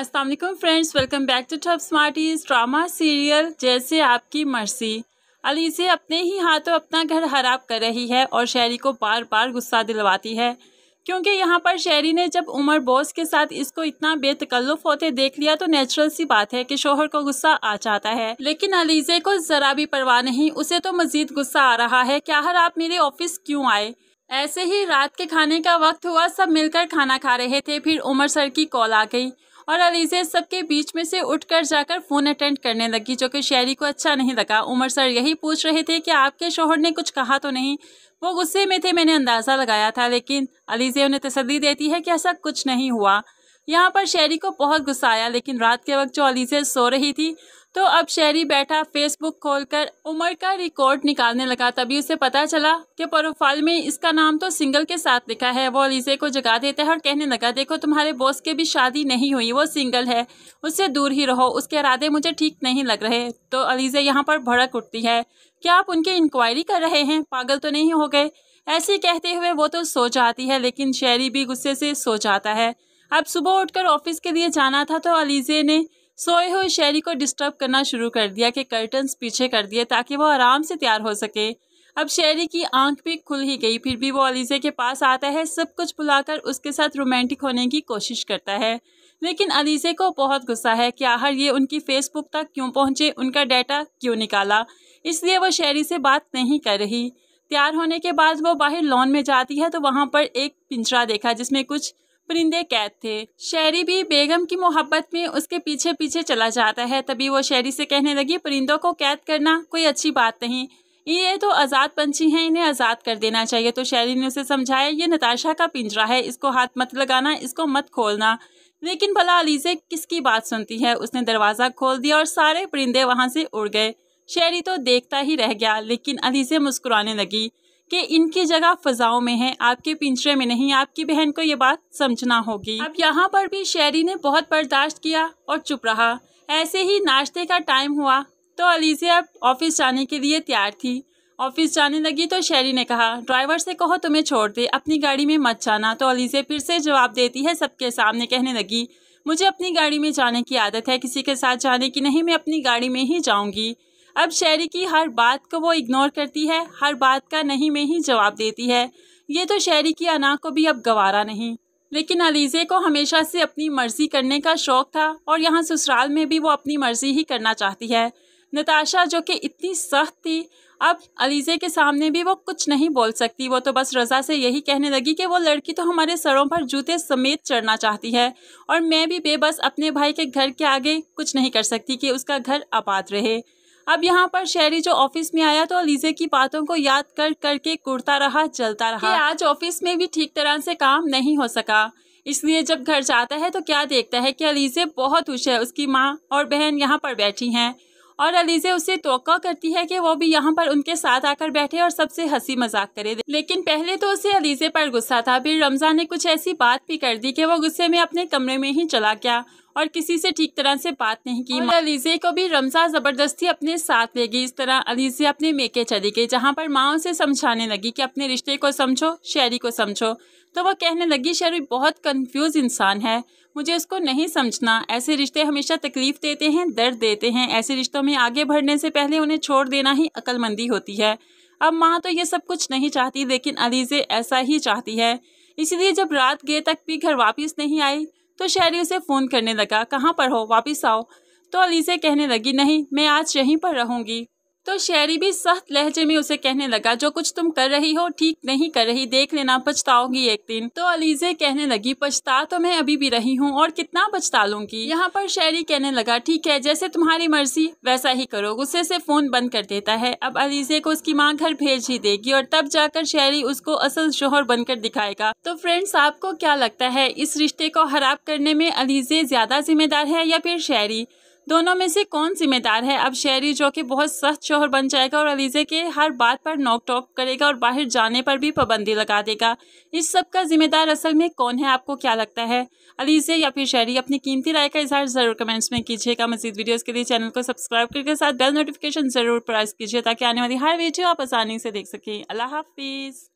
Aslam friends welcome back to tough smarties drama serial जैसे आपकी मर्जी अलीजे अपने ही हाथों अपना घर खराब कर रही है और शहरी को बार बार गुस्सा दिलवाती है क्योंकि यहाँ पर शहरी ने जब उमर बोस के साथ इसको इतना बेतकल्लुफ होते देख लिया तो नेचुरल सी बात है कि शोहर को गुस्सा आ जाता है लेकिन अलीजे को जरा भी परवाह नहीं उसे तो मजीद गुस्सा आ रहा है क्या हर आप मेरे ऑफिस क्यों आए ऐसे ही रात के खाने का वक्त हुआ सब मिलकर खाना खा रहे थे फिर उमर सर की कॉल आ गई और अलीजे सबके बीच में से उठकर जाकर फ़ोन अटेंड करने लगी जो कि शेरी को अच्छा नहीं लगा उमर सर यही पूछ रहे थे कि आपके शोहर ने कुछ कहा तो नहीं वो गुस्से में थे मैंने अंदाज़ा लगाया था लेकिन अलीजे उन्हें तसली देती है कि ऐसा कुछ नहीं हुआ यहाँ पर शहरी को बहुत गुस्सा आया लेकिन रात के वक्त जो अलीजे सो रही थी तो अब शहरी बैठा फेसबुक खोलकर उमर का रिकॉर्ड निकालने लगा तभी उसे पता चला कि प्रोफाइल में इसका नाम तो सिंगल के साथ लिखा है वो अलीजे को जगा देता है और कहने लगा देखो तुम्हारे बॉस के भी शादी नहीं हुई वो सिंगल है उससे दूर ही रहो उसके इरादे मुझे ठीक नहीं लग रहे तो अलीजे यहाँ पर भड़क उठती है क्या आप उनकी इंक्वायरी कर रहे हैं पागल तो नहीं हो गए ऐसे कहते हुए वो तो सो जाती है लेकिन शहरी भी गुस्से से सो जाता है अब सुबह उठकर ऑफिस के लिए जाना था तो अलीजे ने सोए हुए शेरी को डिस्टर्ब करना शुरू कर दिया कि कर्टन पीछे कर दिए ताकि वो आराम से तैयार हो सके अब शेरी की आंख भी खुल ही गई फिर भी वो अलीजे के पास आता है सब कुछ बुलाकर उसके साथ रोमांटिक होने की कोशिश करता है लेकिन अलीजे को बहुत गुस्सा है कि आहर ये उनकी फेसबुक तक क्यों पहुंचे उनका डाटा क्यों निकाला इसलिए वो शेरी से बात नहीं कर रही तैयार होने के बाद वो बाहर लॉन में जाती है तो वहाँ पर एक पिंजरा देखा जिसमें कुछ परिंदे कैद थे शहरी भी बेगम की मोहब्बत में उसके पीछे पीछे चला जाता है तभी वो शहरी से कहने लगी परिंदों को कैद करना कोई अच्छी बात नहीं ये तो आज़ाद पंछी हैं इन्हें आज़ाद कर देना चाहिए तो शहरी ने उसे समझाया ये नताशा का पिंजरा है इसको हाथ मत लगाना इसको मत खोलना लेकिन भला अलीजे किसकी बात सुनती है उसने दरवाज़ा खोल दिया और सारे परिंदे वहाँ से उड़ गए शहरी तो देखता ही रह गया लेकिन अलीजे मुस्कुराने लगी कि इनकी जगह फजाओं में है आपके पिंजरे में नहीं आपकी बहन को ये बात समझना होगी अब यहाँ पर भी शेरी ने बहुत बर्दाश्त किया और चुप रहा ऐसे ही नाश्ते का टाइम हुआ तो अलीजिया ऑफिस जाने के लिए तैयार थी ऑफिस जाने लगी तो शेरी ने कहा ड्राइवर से कहो तुम्हें छोड़ दे अपनी गाड़ी में मत जाना तो अलीजे फिर से जवाब देती है सबके सामने कहने लगी मुझे अपनी गाड़ी में जाने की आदत है किसी के साथ जाने की नहीं मैं अपनी गाड़ी में ही जाऊंगी अब शहरी की हर बात को वो इग्नोर करती है हर बात का नहीं में ही जवाब देती है ये तो शहरी की अना को भी अब गवारा नहीं लेकिन अलीज़े को हमेशा से अपनी मर्ज़ी करने का शौक़ था और यहाँ ससुराल में भी वो अपनी मर्ज़ी ही करना चाहती है नताशा जो कि इतनी सख्त थी अब अलीज़े के सामने भी वो कुछ नहीं बोल सकती वो तो बस रज़ा से यही कहने लगी कि वो लड़की तो हमारे सरों पर जूते समेत चढ़ना चाहती है और मैं भी बेबस अपने भाई के घर के आगे कुछ नहीं कर सकती कि उसका घर आबाद रहे अब यहाँ पर शहरी जो ऑफिस में आया तो अलीजे की बातों को याद कर करके कुर्ता रहा चलता रहा आज ऑफिस में भी ठीक तरह से काम नहीं हो सका इसलिए जब घर जाता है तो क्या देखता है कि अलीजे बहुत खुश है उसकी माँ और बहन यहाँ पर बैठी हैं और अलीजे उसे तोका करती है कि वो भी यहाँ पर उनके साथ आकर बैठे और सबसे हंसी मजाक करे लेकिन पहले तो उसे अलीजे पर गुस्सा था फिर रमज़ान ने कुछ ऐसी बात भी कर दी कि वो गुस्से में अपने कमरे में ही चला गया और किसी से ठीक तरह से बात नहीं की अलीजे को भी रमजा जबरदस्ती अपने साथ ले गई इस तरह अलीजे अपने मेके चली गई जहाँ पर माँ से समझाने लगी कि अपने रिश्ते को समझो शेरी को समझो तो वो कहने लगी शेरी बहुत कंफ्यूज इंसान है मुझे उसको नहीं समझना ऐसे रिश्ते हमेशा तकलीफ देते हैं दर्द देते हैं ऐसे रिश्तों में आगे बढ़ने से पहले उन्हें छोड़ देना ही अक्लमंदी होती है अब माँ तो ये सब कुछ नहीं चाहती लेकिन अलीजे ऐसा ही चाहती है इसलिए जब रात गए तक भी घर वापस नहीं आई तो शहरी उसे फ़ोन करने लगा कहाँ पर हो वापस आओ तो से कहने लगी नहीं मैं आज यहीं पर रहूँगी तो शेरी भी सख्त लहजे में उसे कहने लगा जो कुछ तुम कर रही हो ठीक नहीं कर रही देख लेना पछताओगी एक दिन तो अलीजे कहने लगी पछता तो मैं अभी भी रही हूँ और कितना पछता लूंगी यहाँ पर शेरी कहने लगा ठीक है जैसे तुम्हारी मर्जी वैसा ही करो गुस्से से फोन बंद कर देता है अब अलीजे को उसकी माँ घर भेज ही देगी और तब जाकर शेरी उसको असल शोहर बनकर दिखाएगा तो फ्रेंड्स आपको क्या लगता है इस रिश्ते को खराब करने में अलीजे ज्यादा जिम्मेदार है या फिर शेरी दोनों में से कौन जिम्मेदार है अब शहरी जो कि बहुत सख्त शोहर बन जाएगा और अलीजे के हर बात पर नोक टॉक करेगा और बाहर जाने पर भी पाबंदी लगा देगा इस सब का जिम्मेदार असल में कौन है आपको क्या लगता है अलीजे या फिर शहरी अपनी कीमती राय का इजहार जरूर कमेंट्स में कीजिएगा मजीद वीडियोज़ के लिए चैनल को सब्सक्राइब करके साथ बेल नोटिफिकेशन जरूर प्रेस कीजिए ताकि आने वाली हर वीडियो आप आसानी से देख सकें अल्लाह हाफिज़